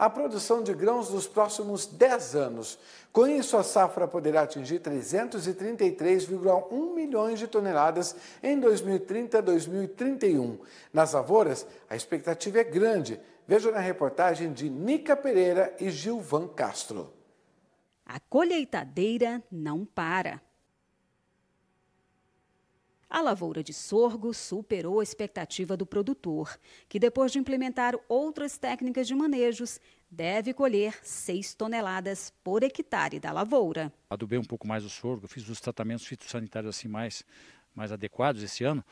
a produção de grãos dos próximos 10 anos. Com isso, a safra poderá atingir 333,1 milhões de toneladas em 2030-2031. Nas lavouras, a expectativa é grande. Veja na reportagem de Nica Pereira e Gilvan Castro. A colheitadeira não para. A lavoura de sorgo superou a expectativa do produtor, que depois de implementar outras técnicas de manejos, deve colher 6 toneladas por hectare da lavoura. Adubei um pouco mais o sorgo, fiz os tratamentos fitossanitários assim mais, mais adequados esse ano.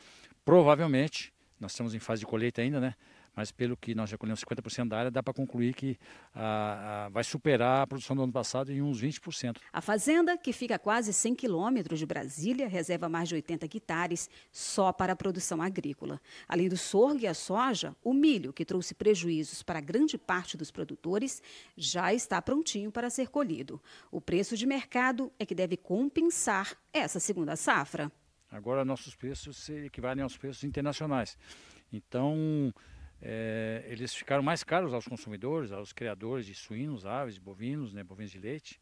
Provavelmente, nós estamos em fase de colheita ainda, né? mas pelo que nós recolhemos 50% da área, dá para concluir que ah, ah, vai superar a produção do ano passado em uns 20%. A fazenda, que fica a quase 100 quilômetros de Brasília, reserva mais de 80 hectares só para a produção agrícola. Além do sorgo e a soja, o milho, que trouxe prejuízos para grande parte dos produtores, já está prontinho para ser colhido. O preço de mercado é que deve compensar essa segunda safra. Agora, nossos preços se equivalem aos preços internacionais. Então, é, eles ficaram mais caros aos consumidores, aos criadores de suínos, aves, bovinos, né, bovinos de leite.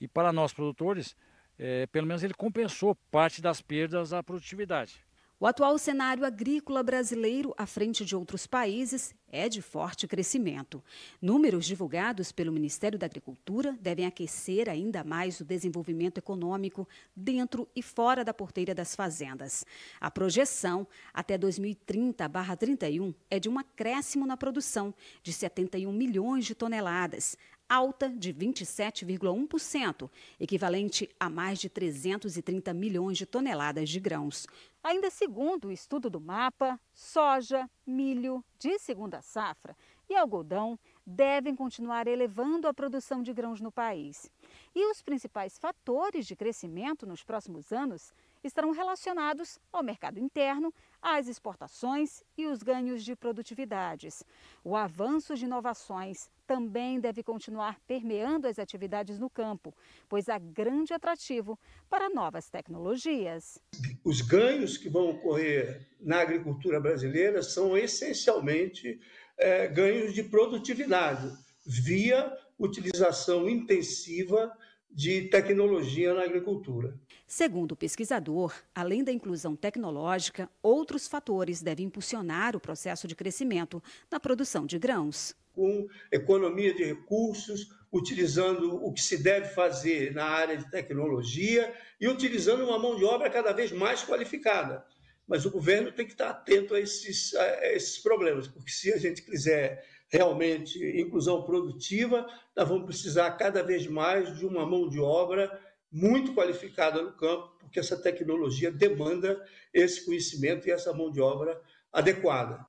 E para nós produtores, é, pelo menos ele compensou parte das perdas à produtividade. O atual cenário agrícola brasileiro, à frente de outros países, é de forte crescimento. Números divulgados pelo Ministério da Agricultura devem aquecer ainda mais o desenvolvimento econômico dentro e fora da porteira das fazendas. A projeção até 2030/31 é de um acréscimo na produção de 71 milhões de toneladas, alta de 27,1%, equivalente a mais de 330 milhões de toneladas de grãos. Ainda segundo o estudo do mapa, soja, milho de segunda safra e algodão devem continuar elevando a produção de grãos no país. E os principais fatores de crescimento nos próximos anos estarão relacionados ao mercado interno, às exportações e os ganhos de produtividades. O avanço de inovações também deve continuar permeando as atividades no campo, pois há grande atrativo para novas tecnologias. Os ganhos que vão ocorrer na agricultura brasileira são essencialmente é, ganhos de produtividade via utilização intensiva de tecnologia na agricultura. Segundo o pesquisador, além da inclusão tecnológica, outros fatores devem impulsionar o processo de crescimento na produção de grãos. Com economia de recursos, utilizando o que se deve fazer na área de tecnologia e utilizando uma mão de obra cada vez mais qualificada. Mas o governo tem que estar atento a esses, a esses problemas, porque se a gente quiser realmente inclusão produtiva, nós vamos precisar cada vez mais de uma mão de obra muito qualificada no campo, porque essa tecnologia demanda esse conhecimento e essa mão de obra adequada.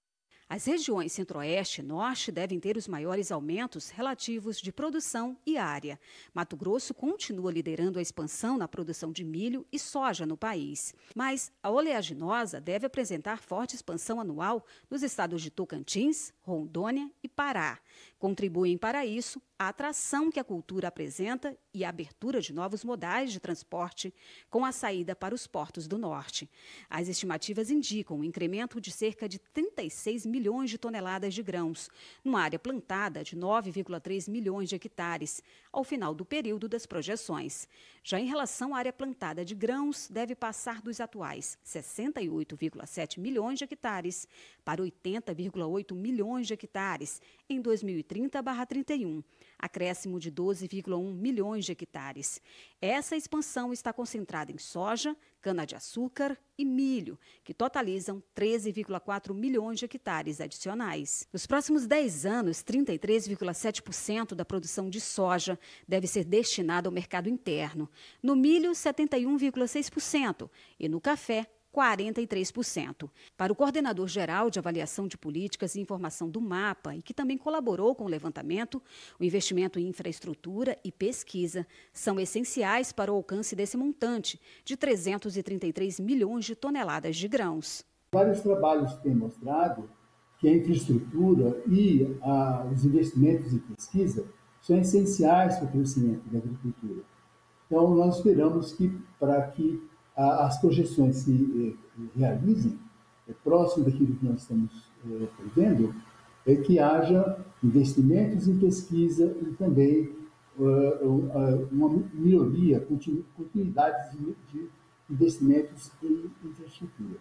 As regiões Centro-Oeste e Norte devem ter os maiores aumentos relativos de produção e área. Mato Grosso continua liderando a expansão na produção de milho e soja no país. Mas a oleaginosa deve apresentar forte expansão anual nos estados de Tocantins, Rondônia e Pará. Contribuem para isso a atração que a cultura apresenta e a abertura de novos modais de transporte com a saída para os portos do norte. As estimativas indicam um incremento de cerca de 36 milhões de toneladas de grãos, numa área plantada de 9,3 milhões de hectares, ao final do período das projeções. Já em relação à área plantada de grãos, deve passar dos atuais 68,7 milhões de hectares para 80,8 milhões de hectares em 2030-31 acréscimo de 12,1 milhões de hectares. Essa expansão está concentrada em soja, cana-de-açúcar e milho, que totalizam 13,4 milhões de hectares adicionais. Nos próximos 10 anos, 33,7% da produção de soja deve ser destinada ao mercado interno, no milho, 71,6% e no café, 43%. Para o coordenador geral de avaliação de políticas e informação do MAPA, e que também colaborou com o levantamento, o investimento em infraestrutura e pesquisa são essenciais para o alcance desse montante de 333 milhões de toneladas de grãos. Vários trabalhos têm mostrado que a infraestrutura e a, ah, os investimentos em pesquisa são essenciais para o crescimento da agricultura. Então, nós esperamos que, para que as projeções se eh, realizem, é próximo daquilo que nós estamos eh, prevendo, é que haja investimentos em pesquisa e também eh, uma melhoria, continuidade de investimentos em infraestrutura.